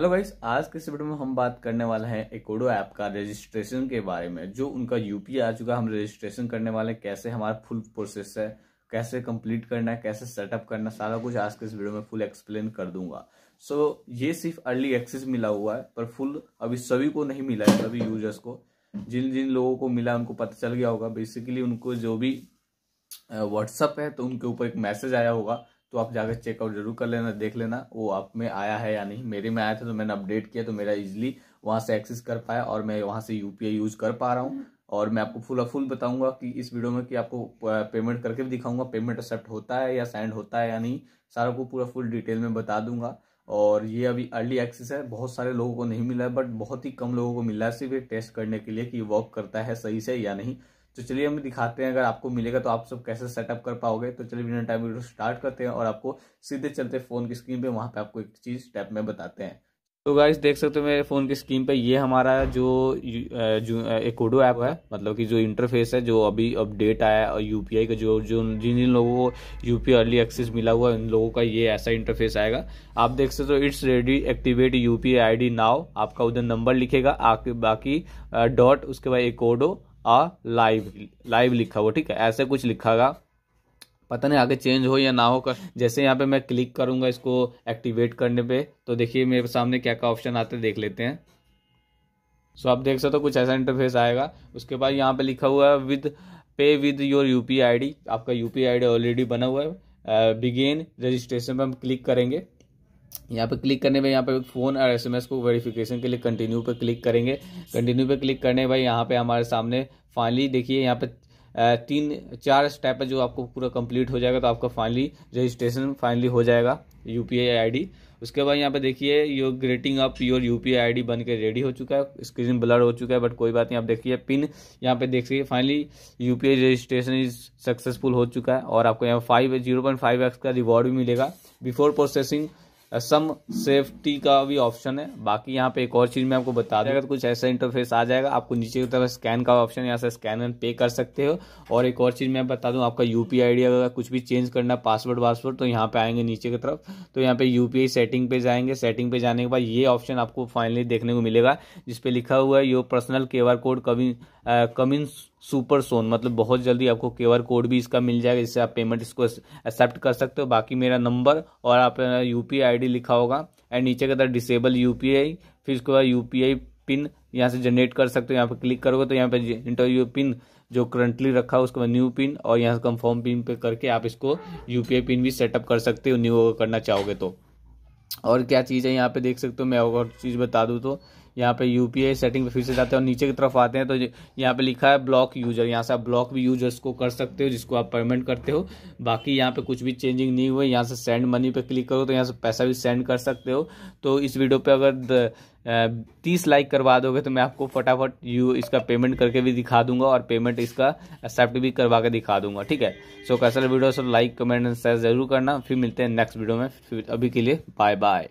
Hello guys आज के इस वीडियो में हम बात करने वाले हैं एकोडो ऐप का रजिस्ट्रेशन के बारे में जो उनका यूपी आ चुका हम रजिस्ट्रेशन करने वाले हैं कैसे हमारा फुल प्रोसेस है कैसे कंप्लीट करना है कैसे सेटअप करना सारा कुछ आज के इस वीडियो में फुल एक्सप्लेन कर दूंगा सो so, ये सिर्फ अर्ली एक्सेस मिला हुआ है पर फुल अभी सभी को नहीं मिला है सभी यूजर्स को जिन जिन लोगों को मिला उनको पता चल गया होगा बेसिकली उनको जो भी व्हाट्सअप है तो उनके ऊपर एक मैसेज आया होगा तो आप जाकर चेकआउट जरूर कर लेना देख लेना वो आप में आया है या नहीं मेरे में आया था तो मैंने अपडेट किया तो मेरा इजिली वहाँ से एक्सेस कर पाया और मैं वहाँ से यूपीआई यूज कर पा रहा हूँ हम्म। और मैं आपको फुल फुल बताऊंगा कि इस वीडियो में कि आपको पेमेंट करके भी दिखाऊंगा पेमेंट एक्सेप्ट होता है या सेंड होता है या नहीं सारा को पूरा फुल डिटेल में बता दूंगा और ये अभी अर्ली एक्सेस है बहुत सारे लोगों को नहीं मिला है बट बहुत ही कम लोगों को मिला है सिर्फ टेस्ट करने के लिए कि वर्क करता है सही से या नहीं तो चलिए हम दिखाते हैं अगर आपको मिलेगा तो आप सब कैसे सेटअप कर पाओगे तो चलिए बिना टाइम वीडियो स्टार्ट करते हैं और आपको सीधे चलते फोन की स्क्रीन पे वहाँ पे आपको एक चीज टैप में बताते हैं तो गाइस देख सकते हो मेरे फ़ोन की स्क्रीन पे ये हमारा जो जो एकोडो ऐप है मतलब कि जो इंटरफेस है जो अभी अपडेट आया और यूपीआई का जो जो जिन जिन लोगों को यूपी अर्ली एक्सेस मिला हुआ है उन लोगों का ये ऐसा इंटरफेस आएगा आप देख सकते हो it's ready activate UPI ID now आपका उधर नंबर लिखेगा आपके बाकी डॉट उसके बाद एकोडो अ लाइव लाइव लिखा हुआ ठीक है ऐसे कुछ लिखा गया पता नहीं आगे चेंज हो या ना हो कर जैसे यहाँ पे मैं क्लिक करूँगा इसको एक्टिवेट करने पे तो देखिए मेरे सामने क्या क्या ऑप्शन आते देख लेते हैं सो आप देख सकते हो कुछ ऐसा इंटरफेस आएगा उसके बाद यहाँ पे लिखा हुआ है with pay with your U P आपका यू पी ऑलरेडी बना हुआ है बिगेन रजिस्ट्रेशन पर हम क्लिक करेंगे यहाँ पे क्लिक करने में यहाँ पे फ़ोन और एसएमएस को वेरिफिकेशन के लिए कंटिन्यू पे क्लिक करेंगे कंटिन्यू पे क्लिक करने भाई यहाँ पे हमारे सामने फाइनली देखिए यहाँ पे तीन चार स्टेप है जो आपको पूरा कंप्लीट हो जाएगा तो आपका फाइनली रजिस्ट्रेशन फाइनली हो जाएगा यू पी उसके बाद यहाँ पे देखिए your creating up your U P I बन के रेडी हो चुका है स्क्रीन ब्लर हो चुका है बट कोई बात नहीं आप देखिए पिन यहाँ पे देख सकिए finally U P I registration is successful हो चुका है और आपको यहाँ five zero point five X का रिवॉर्ड भी मिलेगा बिफोर प्रोसेसिंग सम सेफ्टी का भी ऑप्शन है बाकी यहाँ पे एक और चीज़ मैं आपको बता दें अगर कुछ ऐसा इंटरफेस आ जाएगा आपको नीचे की तरफ स्कैन का ऑप्शन यहाँ से स्कैन एंड पे कर सकते हो और एक और चीज़ मैं बता दूँ आपका यू पी आई अगर कुछ भी चेंज करना है पासवर्ड वासवर्ड तो यहाँ पर आएंगे नीचे की तरफ तो यहाँ पर यू सेटिंग पे जाएंगे सेटिंग पे जाने के बाद ये ऑप्शन आपको फाइनली देखने को मिलेगा जिसपे लिखा हुआ है your personal Q code coming coming super soon मतलब बहुत जल्दी आपको क्यू आर कोड भी इसका मिल जाएगा जिससे आप पेमेंट इसको एक्सेप्ट कर सकते हो बाकी मेरा नंबर और आप यू पी आई डी लिखा होगा एंड नीचे के तरह डिसेबल यू पी आई फिर उसके बाद यू पी आई पिन यहाँ से जनरेट कर सकते हो यहाँ पर क्लिक करोगे तो यहाँ पे इंटरव्यू पिन जो करंटली रखा है उसके बाद न्यू पिन और यहाँ से कंफर्म पिन पे करके आप इसको यू पी आई पिन भी सेटअप कर सकते हो न्यू करना चाहोगे तो और क्या चीज़ है यहाँ पे देख सकते हो मैं और चीज़ बता दूँ तो यहाँ पे यू सेटिंग पे फिर से जाते हैं और नीचे की तरफ आते हैं तो यहाँ पे लिखा है ब्लॉक यूजर यहाँ से आप ब्लॉक भी यूजर्स को कर सकते हो जिसको आप पेमेंट करते हो बाकी यहाँ पे कुछ भी चेंजिंग नहीं हुई यहाँ से सेंड मनी पे क्लिक करो तो यहाँ से पैसा भी सेंड कर सकते हो तो इस वीडियो पे अगर तीस लाइक करवा दोगे तो मैं आपको फटाफट यू इसका पेमेंट करके भी दिखा दूंगा और पेमेंट इसका एक्सेप्ट भी करवा के दिखा दूंगा ठीक है सो कैसा video sir like comment and share जरूर करना फिर मिलते हैं नेक्स्ट वीडियो में फिर अभी के लिए बाय बाय